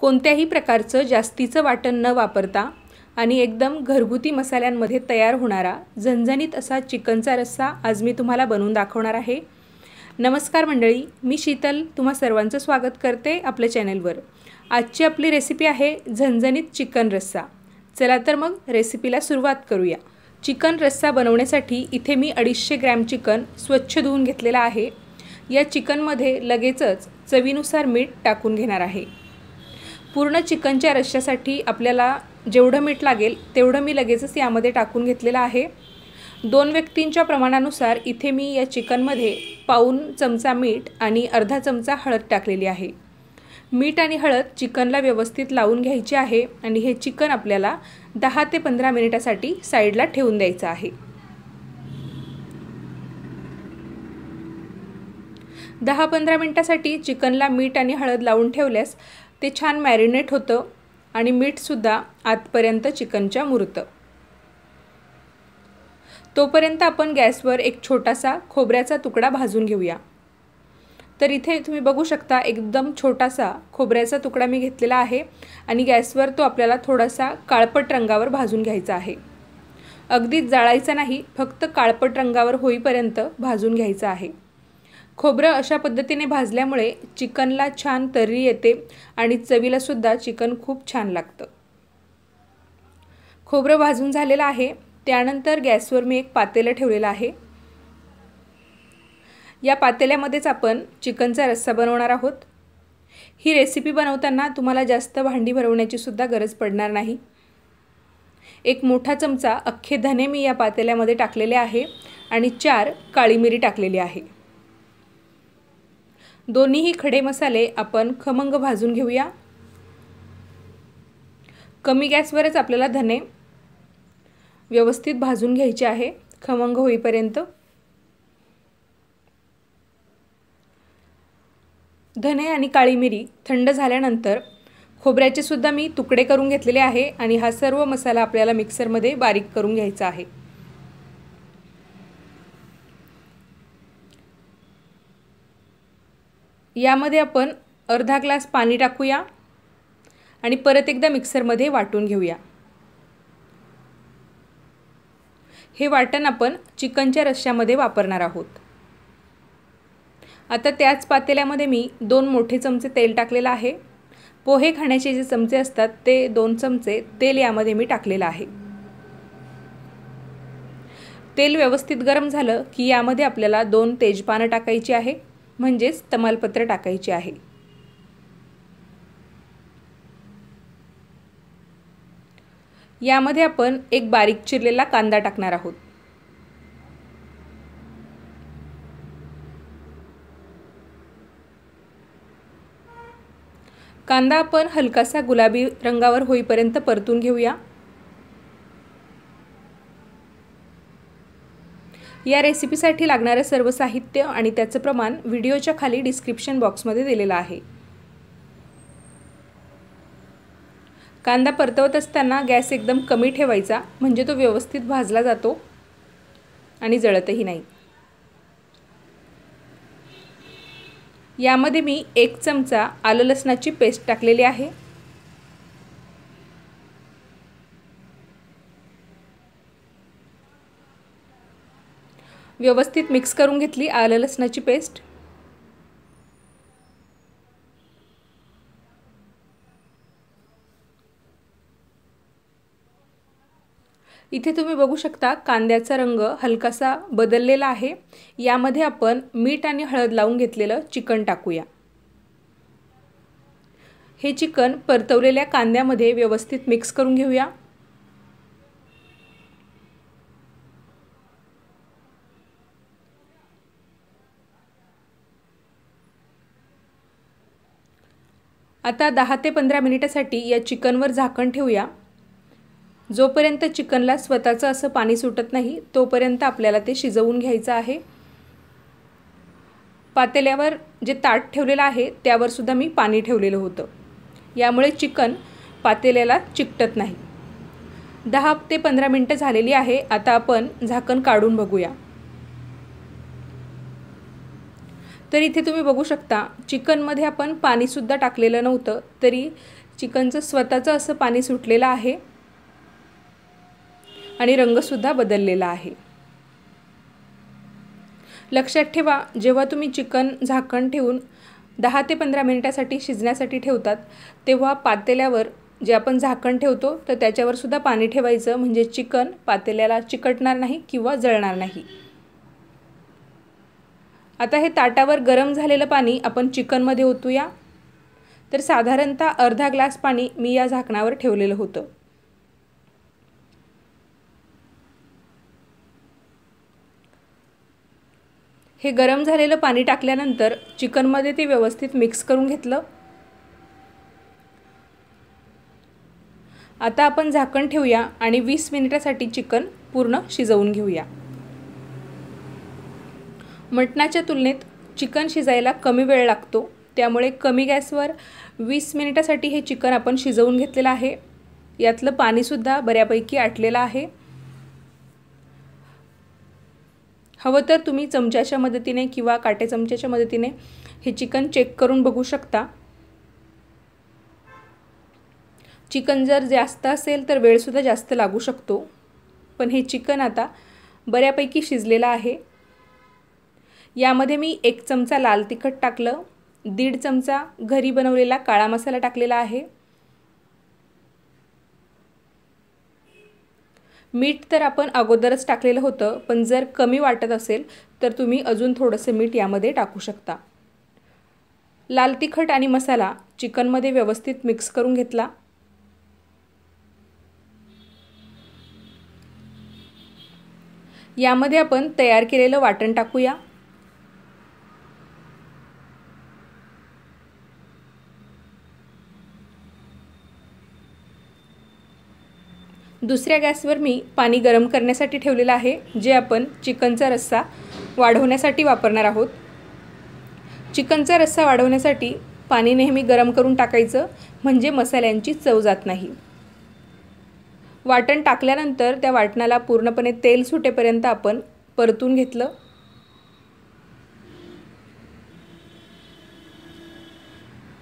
कोणत्याही प्रकारचं जास्तीचं वाटण न वापरता आणि एकदम घरगुती मसाल्यांमध्ये तयार होणारा झणझणीत असा चिकनचा रस्सा आज मी तुम्हाला बनवून दाखवणार आहे नमस्कार मंडळी मी शीतल तुम्हा सर्वांचं स्वागत करते आपल्या चॅनेलवर आजची आपली रेसिपी आहे झणझणीत चिकन रस्सा चला तर मग रेसिपीला सुरुवात करूया चिकन रस्सा बनवण्यासाठी इथे मी अडीचशे ग्रॅम चिकन स्वच्छ धुवून घेतलेला आहे या चिकनमध्ये लगेचच चवीनुसार मीठ टाकून घेणार आहे पूर्ण चिकनच्या रश्श्यासाठी आपल्याला जेवढं मीठ लागेल तेवढं मी लगेचच यामध्ये टाकून घेतलेलं आहे दोन व्यक्तींच्या प्रमाणानुसार इथे मी या चिकनमध्ये पाऊन चमचा मीठ आणि अर्धा चमचा हळद टाकलेली आहे मीठ आणि हळद चिकनला व्यवस्थित लावून घ्यायची आहे आणि हे चिकन आपल्याला दहा ते पंधरा मिनिटासाठी साईडला ठेवून द्यायचं आहे दहा पंधरा मिनटासाठी चिकनला मीठ आणि हळद लावून ठेवल्यास ते छान मॅरिनेट होतं आणि मीठसुद्धा आतपर्यंत चिकनच्या मुरतं तोपर्यंत आपण गॅसवर एक छोटासा खोबऱ्याचा तुकडा भाजून घेऊया तर इथे तुम्ही बघू शकता एकदम छोटासा खोबऱ्याचा तुकडा मी घेतलेला आहे आणि गॅसवर तो आपल्याला थोडासा काळपट रंगावर भाजून घ्यायचा आहे अगदीच जाळायचा नाही फक्त काळपट रंगावर होईपर्यंत भाजून घ्यायचा आहे खोबरं अशा पद्धतीने भाजल्यामुळे चिकनला छान तर्री येते आणि चवीलासुद्धा चिकन खूप छान लागतं खोबरं भाजून झालेलं आहे त्यानंतर गॅसवर मी एक पातेलं ठेवलेलं आहे या पातेल्यामध्येच आपण चिकनचा रस्सा बनवणार आहोत ही रेसिपी बनवताना तुम्हाला जास्त भांडी भरवण्याची सुद्धा गरज पडणार नाही एक मोठा चमचा अख्खे धने मी या पातेल्यामध्ये टाकलेले आहे आणि चार काळी मिरी टाकलेली आहे दोन्हीही खडे मसाले आपण खमंग भाजून घेऊया कमी गॅसवरच आपल्याला धने व्यवस्थित भाजून घ्यायचे आहे खमंग होईपर्यंत धने आणि काळी मिरी थंड झाल्यानंतर खोबऱ्याचे सुद्धा मी तुकडे करून घेतलेले आहे आणि हा सर्व मसाला आपल्याला मिक्सरमध्ये बारीक करून घ्यायचा आहे यामध्ये आपण अर्धा ग्लास पाणी टाकूया आणि परत एकदा मिक्सरमध्ये वाटून घेऊया हे वाटण आपण चिकनच्या रश्श्यामध्ये वापरणार आहोत आता त्याच पातेल्यामध्ये मी दोन मोठे चमचे तेल टाकलेलं आहे पोहे खाण्याचे जे चमचे असतात ते दोन चमचे तेल यामध्ये मी टाकलेलं आहे तेल व्यवस्थित गरम झालं की यामध्ये आपल्याला दोन तेजपानं टाकायची आहे म्हणजेच तमालपत्र टाकायचे आहे यामध्ये आपण एक बारीक चिरलेला कांदा टाकणार आहोत कांदा आपण हलकासा गुलाबी रंगावर होईपर्यंत परतून घेऊया या रेसिपीसाठी लागणारं सर्व साहित्य आणि त्याचं प्रमाण व्हिडिओच्या खाली डिस्क्रिप्शन बॉक्समध्ये दिलेलं आहे कांदा परतवत असताना गॅस एकदम कमी ठेवायचा म्हणजे तो व्यवस्थित भाजला जातो आणि जळतही नाही यामध्ये मी एक चमचा आलं लसणाची पेस्ट टाकलेली आहे व्यवस्थित मिक्स करून घेतली आलं लसणाची पेस्ट इथे तुम्ही बघू शकता कांद्याचा रंग हलकासा बदललेला आहे यामध्ये आपण मीठ आणि हळद लावून घेतलेलं चिकन टाकूया हे चिकन परतवलेल्या कांद्यामध्ये व्यवस्थित मिक्स करून घेऊया आता दहा ते पंधरा मिनिटासाठी या चिकनवर झाकण ठेवूया जोपर्यंत चिकनला स्वतःचं असं पाणी सुटत नाही तोपर्यंत आपल्याला ते शिजवून घ्यायचं आहे पातेल्यावर जे ताट ठेवलेलं आहे त्यावरसुद्धा मी पाणी ठेवलेलं होतं यामुळे चिकन पातेल्याला चिकटत नाही दहा ते पंधरा मिनटं झालेली आहे आता आपण झाकण काढून बघूया तर इथे तुम्ही बघू शकता चिकनमध्ये आपण पाणीसुद्धा टाकलेलं नव्हतं तरी चिकनचं स्वतःचं असं पाणी सुटलेलं आहे आणि रंगसुद्धा बदललेला आहे लक्षात ठेवा जेव्हा तुम्ही चिकन झाकण ठेवून दहा ते पंधरा मिनिटासाठी शिजण्यासाठी ठेवतात तेव्हा पातेल्यावर जे आपण झाकण ठेवतो तर त्याच्यावरसुद्धा पाणी ठेवायचं म्हणजे चिकन पातेल्याला चिकटणार नाही किंवा जळणार नाही आता हे ताटावर गरम झालेलं पाणी आपण चिकनमध्ये ओतूया तर साधारणतः अर्धा ग्लास पाणी मी या झाकणावर ठेवलेलं होतं हे गरम झालेलं पाणी टाकल्यानंतर चिकनमध्ये ते व्यवस्थित मिक्स करून घेतलं आता आपण झाकण ठेवूया आणि वीस मिनिटासाठी चिकन पूर्ण शिजवून घेऊया मटणाच्या तुलनेत चिकन शिजायला कमी वेळ लागतो त्यामुळे कमी गॅसवर वीस मिनिटासाठी हे चिकन आपण शिजवून घेतलेलं आहे यातलं पाणीसुद्धा बऱ्यापैकी आटलेलं आहे हवं तर तुम्ही चमच्याच्या मदतीने किंवा काटे चमच्याच्या मदतीने हे चिकन चेक करून बघू शकता चिकन जर जास्त असेल तर वेळसुद्धा जास्त लागू शकतो पण हे चिकन आता बऱ्यापैकी शिजलेलं आहे यामध्ये मी एक चमचा लाल तिखट टाकलं दीड चमचा घरी बनवलेला काळा मसाला टाकलेला आहे मीठ तर आपण अगोदरच टाकलेलं होतं पण जर कमी वाटत असेल तर तुम्ही अजून थोडंसं मीठ यामध्ये टाकू शकता लाल तिखट आणि मसाला चिकनमध्ये व्यवस्थित मिक्स करून घेतला यामध्ये आपण तयार केलेलं वाटण टाकूया दुसऱ्या गॅसवर मी पाणी गरम करण्यासाठी ठेवलेलं आहे जे आपण चिकनचा रस्सा वाढवण्यासाठी वापरणार आहोत चिकनचा रस्सा वाढवण्यासाठी पाणी नेहमी गरम करून टाकायचं म्हणजे मसाल्यांची चव जात नाही वाटण टाकल्यानंतर त्या वाटणाला पूर्णपणे तेल सुटेपर्यंत आपण परतून घेतलं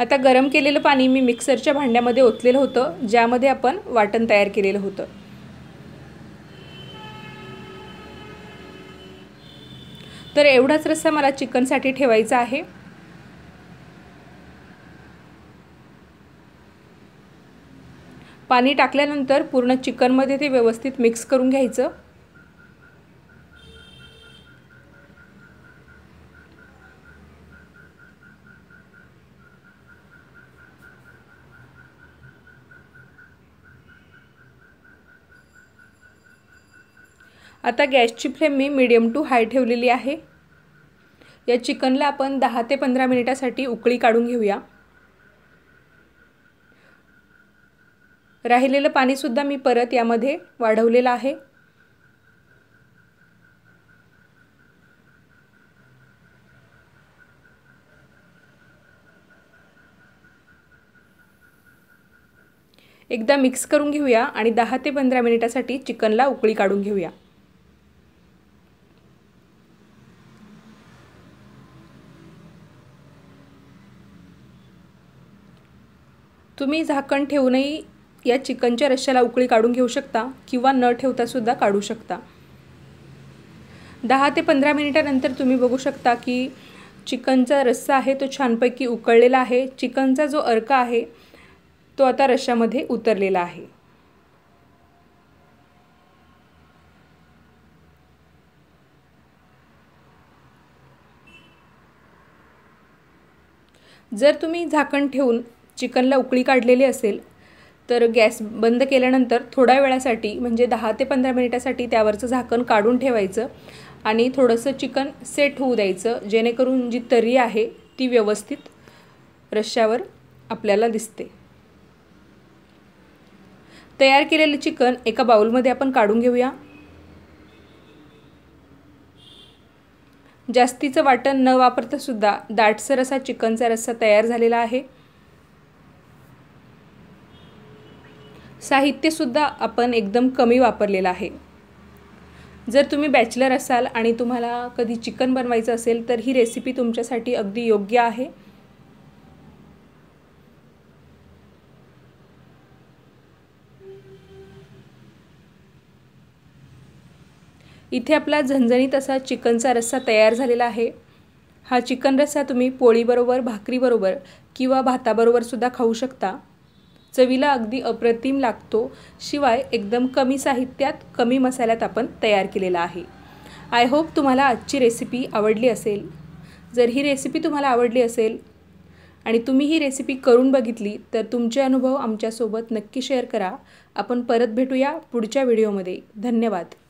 आता गरम केलेलं पाणी मी मिक्सरच्या भांड्यामध्ये ओतलेलं होतं ज्यामध्ये आपण वाटण तयार केलेलं होतं तर एवढाच रस्सा मला चिकनसाठी ठेवायचा आहे पाणी टाकल्यानंतर पूर्ण चिकनमध्ये ते व्यवस्थित मिक्स करून घ्यायचं आता गॅसची फ्लेम मी मिडियम टू हाय ठेवलेली आहे या चिकनला आपण दहा ते पंधरा मिनिटासाठी उकळी काढून घेऊया राहिलेलं पाणीसुद्धा मी परत यामध्ये वाढवलेलं आहे एकदा मिक्स करून घेऊया आणि दहा ते पंधरा मिनिटासाठी चिकनला उकळी काढून घेऊया तुम्ही झाकण ठेवूनही या चिकनच्या रश्श्याला उकळी काढून घेऊ शकता किंवा न ठेवता सुद्धा काढू शकता दहा ते पंधरा मिनिटानंतर तुम्ही बघू शकता की चिकनचा रस्सा आहे तो छानपैकी उकळलेला आहे चिकनचा जो अर्क आहे तो आता रश्श्यामध्ये उतरलेला आहे जर तुम्ही झाकण ठेवून चिकनला उकळी काढलेली असेल तर गॅस बंद केल्यानंतर थोड्या वेळासाठी म्हणजे दहा ते पंधरा मिनिटासाठी त्यावरचं झाकण काढून ठेवायचं आणि थोडंसं चिकन सेट होऊ द्यायचं जेणेकरून जी तरी आहे ती व्यवस्थित रश्श्यावर आपल्याला दिसते तयार केलेलं चिकन एका बाउलमध्ये आपण काढून घेऊया जास्तीचं वाटण न वापरता सुद्धा दाटसर असा चिकनचा रस्सा तयार झालेला आहे साहित्यसुद्धा आपण एकदम कमी वापरलेलं आहे जर तुम्ही बॅचलर असाल आणि तुम्हाला कधी चिकन बनवायचं असेल तर ही रेसिपी तुमच्यासाठी अगदी योग्य आहे इथे आपला झणझणीत असा चिकनचा रस्सा तयार झालेला आहे हा चिकन रस्सा तुम्ही पोळीबरोबर भाकरीबरोबर किंवा भाताबरोबरसुद्धा खाऊ शकता चवीला अगदी अप्रतिम लागतो शिवाय एकदम कमी साहित्यात कमी मसाल्यात आपण तयार केलेला आहे आय होप तुम्हाला आजची रेसिपी आवडली असेल जर ही रेसिपी तुम्हाला आवडली असेल आणि तुम्ही ही रेसिपी करून बघितली तर तुमचे अनुभव आमच्यासोबत नक्की शेअर करा आपण परत भेटूया पुढच्या व्हिडिओमध्ये धन्यवाद